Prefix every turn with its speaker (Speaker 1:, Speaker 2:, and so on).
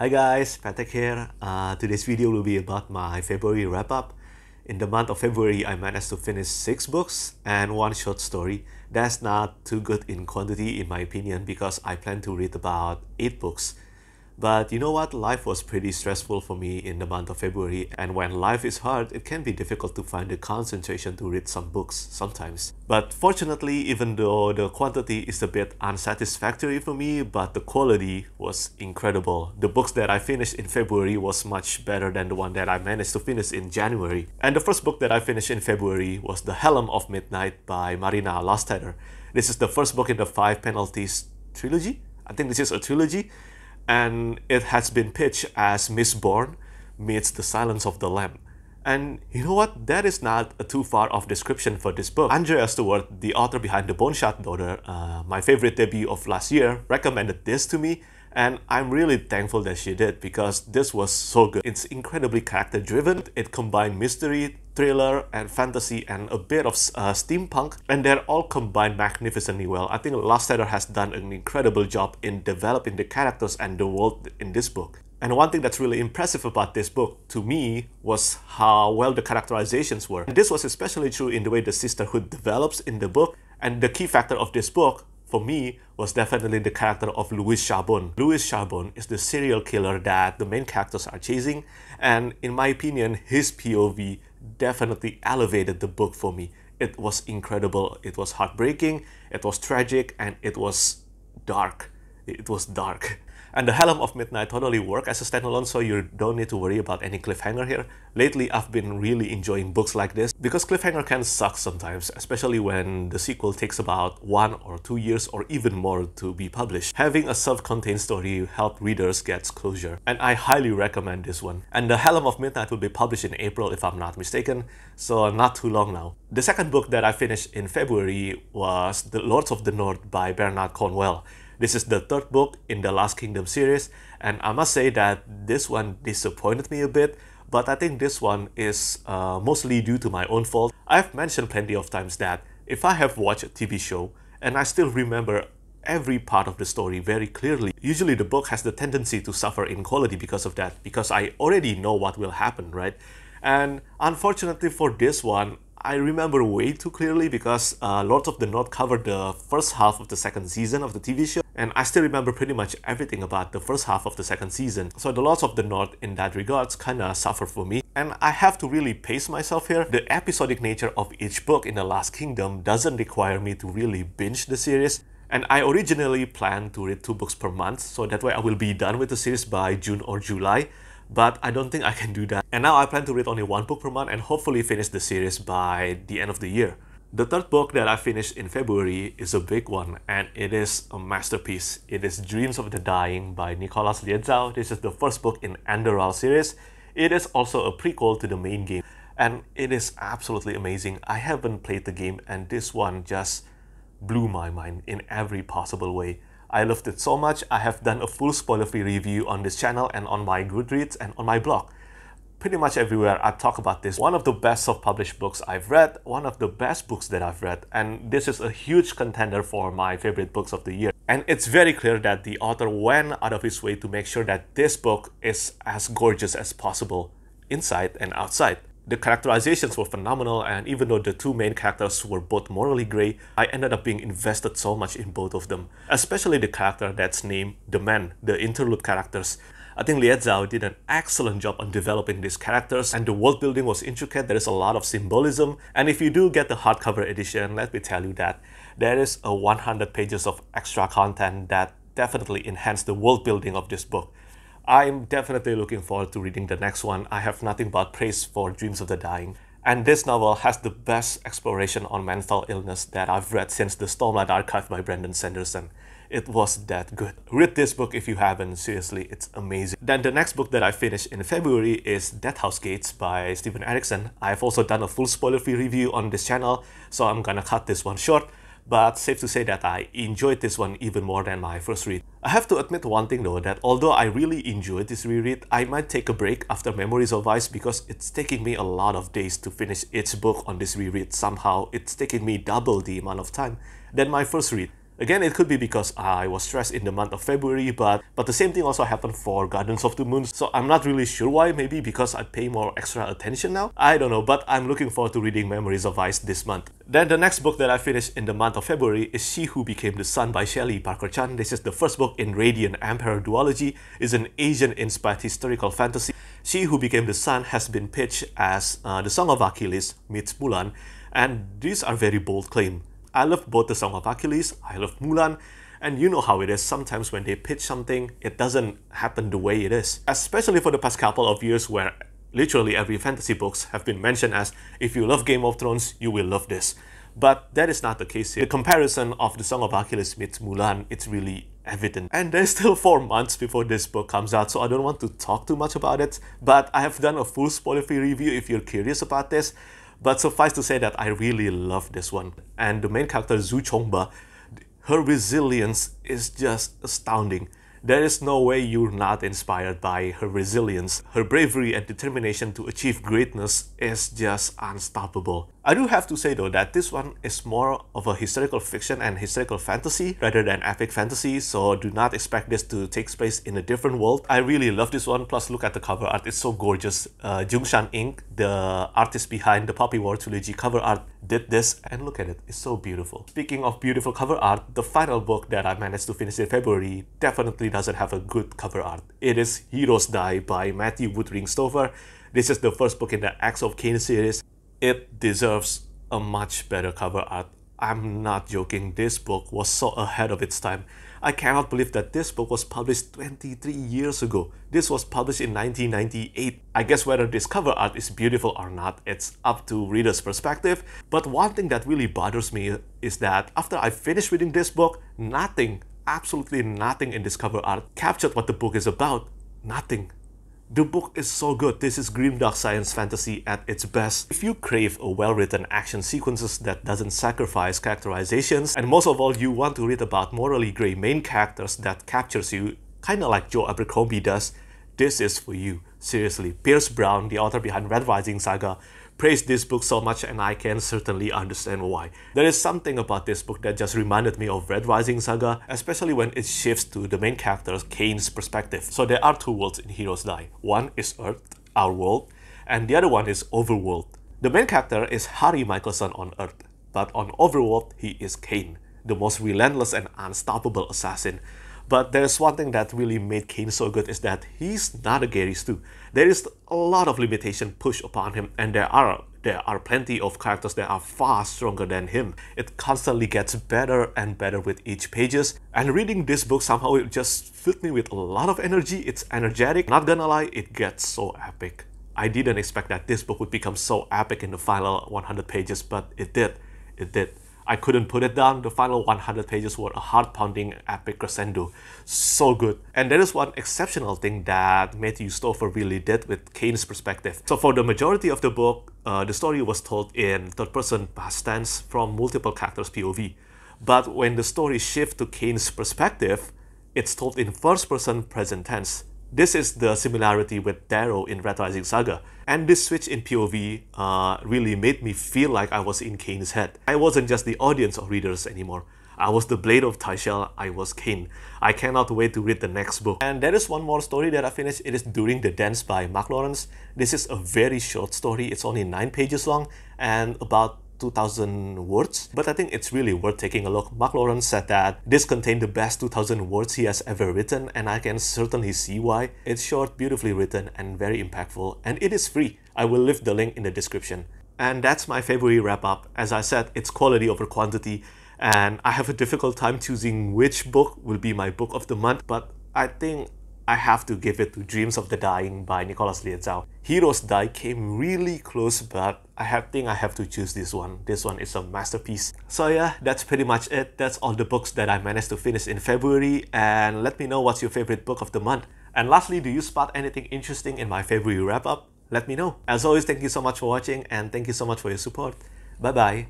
Speaker 1: Hi guys, Patek here. Uh, today's video will be about my February wrap-up. In the month of February, I managed to finish 6 books and one short story. That's not too good in quantity in my opinion because I plan to read about 8 books but you know what? Life was pretty stressful for me in the month of February, and when life is hard, it can be difficult to find the concentration to read some books sometimes. But fortunately, even though the quantity is a bit unsatisfactory for me, but the quality was incredible. The books that I finished in February was much better than the one that I managed to finish in January. And the first book that I finished in February was The Helm of Midnight by Marina Losteder. This is the first book in the Five Penalties trilogy. I think this is a trilogy and it has been pitched as Miss Bourne meets The Silence of the Lamb. And you know what? That is not a too far off description for this book. Andrea Stewart, the author behind The Bone Shot Daughter, uh, my favorite debut of last year, recommended this to me and I'm really thankful that she did because this was so good. It's incredibly character driven. It combined mystery, thriller, and fantasy, and a bit of uh, steampunk, and they're all combined magnificently well. I think Last Letter has done an incredible job in developing the characters and the world in this book. And one thing that's really impressive about this book, to me, was how well the characterizations were. And this was especially true in the way the sisterhood develops in the book, and the key factor of this book for me was definitely the character of Louis Chabon. Louis Chabon is the serial killer that the main characters are chasing and in my opinion his POV definitely elevated the book for me. It was incredible, it was heartbreaking, it was tragic and it was dark. It was dark. And the Helm of Midnight totally work as a standalone, so you don't need to worry about any cliffhanger here. Lately, I've been really enjoying books like this, because cliffhanger can suck sometimes, especially when the sequel takes about one or two years or even more to be published. Having a self-contained story helps readers get closure, and I highly recommend this one. And The Helm of Midnight will be published in April if I'm not mistaken, so not too long now. The second book that I finished in February was The Lords of the North by Bernard Cornwell. This is the third book in the Last Kingdom series, and I must say that this one disappointed me a bit, but I think this one is uh, mostly due to my own fault. I've mentioned plenty of times that if I have watched a TV show and I still remember every part of the story very clearly. Usually the book has the tendency to suffer in quality because of that, because I already know what will happen, right? And unfortunately for this one, I remember way too clearly because uh, Lords of the North covered the first half of the second season of the TV show and I still remember pretty much everything about the first half of the second season. So the loss of the North in that regards kinda suffered for me. And I have to really pace myself here. The episodic nature of each book in The Last Kingdom doesn't require me to really binge the series. And I originally planned to read two books per month, so that way I will be done with the series by June or July. But I don't think I can do that. And now I plan to read only one book per month and hopefully finish the series by the end of the year. The third book that I finished in February is a big one and it is a masterpiece. It is Dreams of the Dying by Nicolas Liedzau. This is the first book in Andorral series. It is also a prequel to the main game and it is absolutely amazing. I haven't played the game and this one just blew my mind in every possible way. I loved it so much, I have done a full spoiler-free review on this channel and on my Goodreads and on my blog pretty much everywhere I talk about this. One of the best self-published books I've read, one of the best books that I've read, and this is a huge contender for my favorite books of the year. And it's very clear that the author went out of his way to make sure that this book is as gorgeous as possible inside and outside. The characterizations were phenomenal and even though the two main characters were both morally grey, I ended up being invested so much in both of them, especially the character that's named The Man, the interlude characters. I think Lia Zhao did an excellent job on developing these characters and the world building was intricate, there is a lot of symbolism and if you do get the hardcover edition, let me tell you that there is a 100 pages of extra content that definitely enhanced the world building of this book. I'm definitely looking forward to reading the next one. I have nothing but praise for Dreams of the Dying. And this novel has the best exploration on mental illness that I've read since The Stormlight Archive by Brendan Sanderson. It was that good. Read this book if you haven't. Seriously, it's amazing. Then the next book that I finished in February is Death House Gates by Stephen Erickson. I've also done a full spoiler-free review on this channel, so I'm gonna cut this one short but safe to say that I enjoyed this one even more than my first read. I have to admit one thing though, that although I really enjoyed this reread, I might take a break after Memories of Ice because it's taking me a lot of days to finish each book on this reread somehow. It's taking me double the amount of time than my first read. Again, it could be because I was stressed in the month of February, but, but the same thing also happened for Gardens of the Moon, so I'm not really sure why, maybe because I pay more extra attention now? I don't know, but I'm looking forward to reading Memories of Ice this month. Then the next book that I finished in the month of February is She Who Became the Sun by Shelley Parker-chan. This is the first book in Radiant Emperor Duology, is an Asian-inspired historical fantasy. She Who Became the Sun has been pitched as uh, The Song of Achilles meets Mulan, and these are very bold claims. I love both the Song of Achilles, I love Mulan, and you know how it is sometimes when they pitch something, it doesn't happen the way it is. Especially for the past couple of years where literally every fantasy books have been mentioned as if you love Game of Thrones, you will love this. But that is not the case here. The comparison of the Song of Achilles with Mulan, it's really evident. And there's still four months before this book comes out, so I don't want to talk too much about it. But I have done a full spoiler-free review if you're curious about this. But suffice to say that I really love this one. And the main character, Zhu Chongba, her resilience is just astounding. There is no way you're not inspired by her resilience. Her bravery and determination to achieve greatness is just unstoppable. I do have to say though that this one is more of a historical fiction and historical fantasy rather than epic fantasy, so do not expect this to take place in a different world. I really love this one, plus look at the cover art, it's so gorgeous. Uh, Ink, the artist behind the Poppy War trilogy cover art, did this and look at it, it's so beautiful. Speaking of beautiful cover art, the final book that I managed to finish in February definitely doesn't have a good cover art. It is Heroes Die by Matthew Woodring Stover. This is the first book in the Acts of Cain series. It deserves a much better cover art. I'm not joking, this book was so ahead of its time. I cannot believe that this book was published 23 years ago. This was published in 1998. I guess whether this cover art is beautiful or not, it's up to reader's perspective. But one thing that really bothers me is that after I finished reading this book, nothing, absolutely nothing in this cover art captured what the book is about. Nothing. The book is so good. This is grimdark science fantasy at its best. If you crave a well-written action sequences that doesn't sacrifice characterizations, and most of all you want to read about morally grey main characters that captures you, kinda like Joe Abercrombie does, this is for you. Seriously, Pierce Brown, the author behind Red Rising Saga, Praise this book so much and I can certainly understand why. There is something about this book that just reminded me of Red Rising Saga, especially when it shifts to the main character Kane's perspective. So there are two worlds in Heroes Die. One is Earth, our world, and the other one is Overworld. The main character is Harry Michelson on Earth, but on Overworld he is Kane, the most relentless and unstoppable assassin but there's one thing that really made Kane so good is that he's not a Gary Stu. There is a lot of limitation pushed upon him, and there are there are plenty of characters that are far stronger than him. It constantly gets better and better with each pages. And reading this book somehow it just filled me with a lot of energy. It's energetic. Not gonna lie, it gets so epic. I didn't expect that this book would become so epic in the final 100 pages, but it did. It did. I couldn't put it down. The final 100 pages were a heart-pounding epic crescendo. So good. And that is one exceptional thing that Matthew Stover really did with Kane's perspective. So for the majority of the book, uh, the story was told in third-person past tense from multiple characters' POV. But when the story shifts to Kane's perspective, it's told in first-person present tense. This is the similarity with Darrow in Red Rising Saga. And this switch in POV uh, really made me feel like I was in Kane's head. I wasn't just the audience of readers anymore. I was the blade of Taishel, I was Kane. I cannot wait to read the next book. And there is one more story that I finished. It is During the Dance by Mark Lawrence. This is a very short story. It's only 9 pages long and about 2,000 words, but I think it's really worth taking a look. Mark Lawrence said that this contained the best 2,000 words he has ever written, and I can certainly see why. It's short, beautifully written, and very impactful, and it is free. I will leave the link in the description. And that's my February wrap up. As I said, it's quality over quantity, and I have a difficult time choosing which book will be my book of the month, but I think I have to give it to Dreams of the Dying by Nicholas Lietzau. Heroes Die came really close, but I have, think I have to choose this one. This one is a masterpiece. So yeah, that's pretty much it. That's all the books that I managed to finish in February. And let me know what's your favorite book of the month. And lastly, do you spot anything interesting in my February wrap-up? Let me know. As always, thank you so much for watching and thank you so much for your support. Bye-bye.